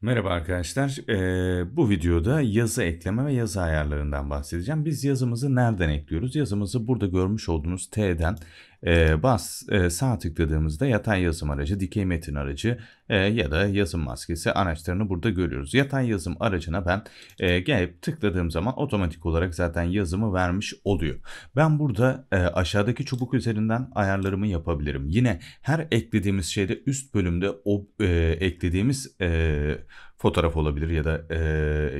Merhaba arkadaşlar. Ee, bu videoda yazı ekleme ve yazı ayarlarından bahsedeceğim. Biz yazımızı nereden ekliyoruz? Yazımızı burada görmüş olduğunuz T'den e, bas e, sağ tıkladığımızda yatay yazım aracı, dikey metin aracı e, ya da yazım maskesi araçlarını burada görüyoruz. Yatay yazım aracına ben e, gelip tıkladığım zaman otomatik olarak zaten yazımı vermiş oluyor. Ben burada e, aşağıdaki çubuk üzerinden ayarlarımı yapabilirim. Yine her eklediğimiz şeyde üst bölümde o e, eklediğimiz... E, fotoğraf olabilir ya da e,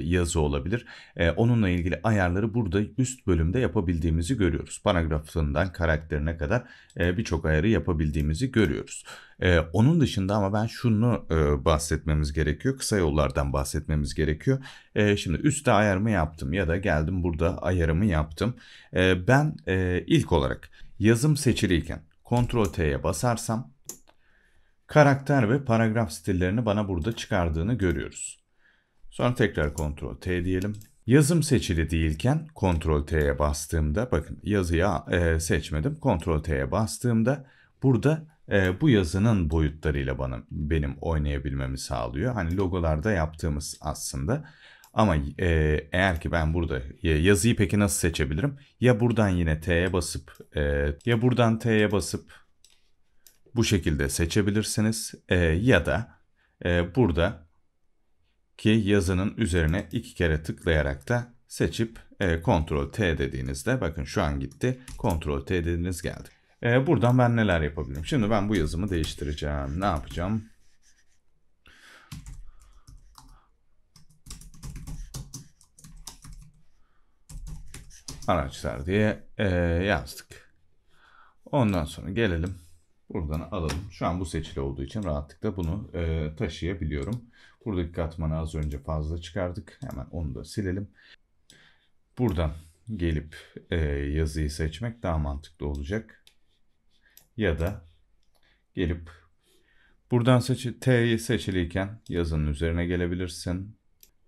yazı olabilir. E, onunla ilgili ayarları burada üst bölümde yapabildiğimizi görüyoruz. Paragrafından karakterine kadar e, birçok ayarı yapabildiğimizi görüyoruz. E, onun dışında ama ben şunu e, bahsetmemiz gerekiyor. Kısa yollardan bahsetmemiz gerekiyor. E, şimdi üstte ayarımı yaptım ya da geldim burada ayarımı yaptım. E, ben e, ilk olarak yazım seçiliyken Ctrl T'ye basarsam karakter ve paragraf stillerini bana burada çıkardığını görüyoruz. Sonra tekrar Ctrl T diyelim. Yazım seçili değilken Ctrl T'ye bastığımda bakın yazıyı e, seçmedim. Ctrl T'ye bastığımda burada e, bu yazının boyutlarıyla bana benim oynayabilmemi sağlıyor. Hani logolarda yaptığımız aslında. Ama e, eğer ki ben burada e, yazıyı peki nasıl seçebilirim? Ya buradan yine T'ye basıp e, ya buradan T'ye basıp bu şekilde seçebilirsiniz e, ya da e, burada ki yazının üzerine iki kere tıklayarak da seçip e, Ctrl T dediğinizde bakın şu an gitti Ctrl T dediğiniz geldi. E, buradan ben neler yapabilirim? Şimdi ben bu yazımı değiştireceğim. Ne yapacağım? Araçlar diye e, yazdık. Ondan sonra gelelim Buradan alalım. Şu an bu seçili olduğu için rahatlıkla bunu e, taşıyabiliyorum. Buradaki katmanı az önce fazla çıkardık. Hemen onu da silelim. Buradan gelip e, yazıyı seçmek daha mantıklı olacak. Ya da gelip buradan seçi T'yi seçiliyken yazının üzerine gelebilirsin.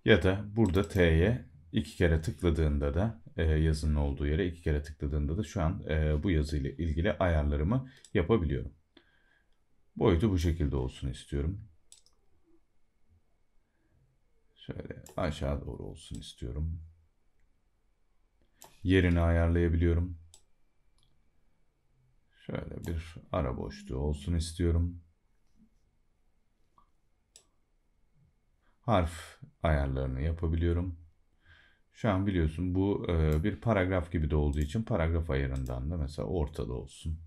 Ya da burada T'ye iki kere tıkladığında da e, yazının olduğu yere iki kere tıkladığında da şu an e, bu yazıyla ilgili ayarlarımı yapabiliyorum. Boyutu bu şekilde olsun istiyorum. Şöyle aşağı doğru olsun istiyorum. Yerini ayarlayabiliyorum. Şöyle bir ara boşluğu olsun istiyorum. Harf ayarlarını yapabiliyorum. Şu an biliyorsun bu e, bir paragraf gibi de olduğu için paragraf ayarından da mesela ortada olsun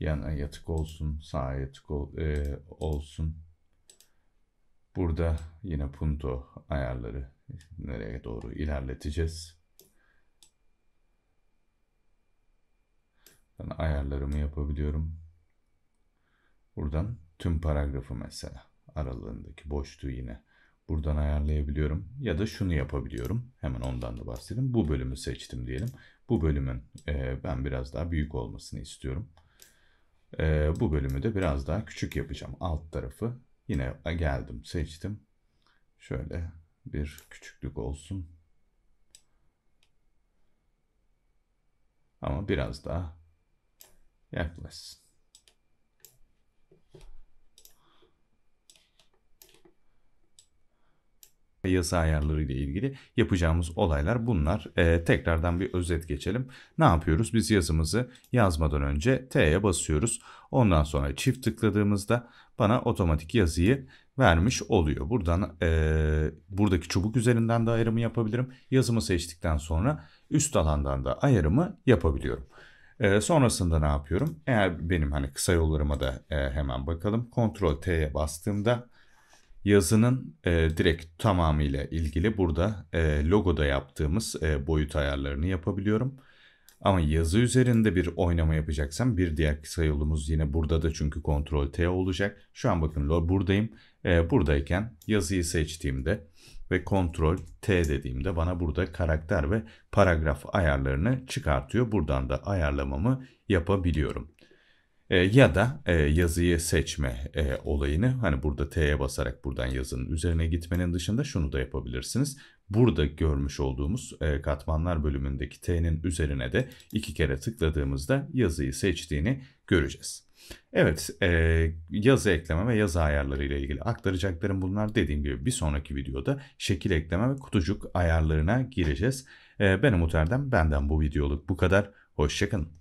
yana yatık olsun, sağa yatık ol, e, olsun. Burada yine punto ayarları nereye doğru ilerleteceğiz. Ben ayarlarımı yapabiliyorum. Buradan tüm paragrafı mesela aralığındaki boşluğu yine buradan ayarlayabiliyorum. Ya da şunu yapabiliyorum. Hemen ondan da bahsedeyim. Bu bölümü seçtim diyelim. Bu bölümün e, ben biraz daha büyük olmasını istiyorum. Ee, bu bölümü de biraz daha küçük yapacağım. Alt tarafı yine geldim seçtim. Şöyle bir küçüklük olsun. Ama biraz daha yaklaşsın. ve yazı ayarları ile ilgili yapacağımız olaylar bunlar. E, tekrardan bir özet geçelim. Ne yapıyoruz? Biz yazımızı yazmadan önce T'ye basıyoruz. Ondan sonra çift tıkladığımızda bana otomatik yazıyı vermiş oluyor. Buradan e, buradaki çubuk üzerinden de ayarımı yapabilirim. Yazımı seçtikten sonra üst alandan da ayarımı yapabiliyorum. E, sonrasında ne yapıyorum? Eğer benim hani kısa yollarıma da e, hemen bakalım. Ctrl T'ye bastığımda Yazının e, direkt tamamıyla ilgili burada e, logoda yaptığımız e, boyut ayarlarını yapabiliyorum. Ama yazı üzerinde bir oynama yapacaksam bir diğer kısa yolumuz yine burada da çünkü Ctrl T olacak. Şu an bakın buradayım. E, buradayken yazıyı seçtiğimde ve Ctrl T dediğimde bana burada karakter ve paragraf ayarlarını çıkartıyor. Buradan da ayarlamamı yapabiliyorum. E, ya da e, yazıyı seçme e, olayını hani burada T'ye basarak buradan yazının üzerine gitmenin dışında şunu da yapabilirsiniz. Burada görmüş olduğumuz e, katmanlar bölümündeki T'nin üzerine de iki kere tıkladığımızda yazıyı seçtiğini göreceğiz. Evet e, yazı ekleme ve yazı ayarları ile ilgili aktaracaklarım bunlar. Dediğim gibi bir sonraki videoda şekil ekleme ve kutucuk ayarlarına gireceğiz. E, ben Umut Erdem benden bu videoluk bu kadar. Hoşçakalın.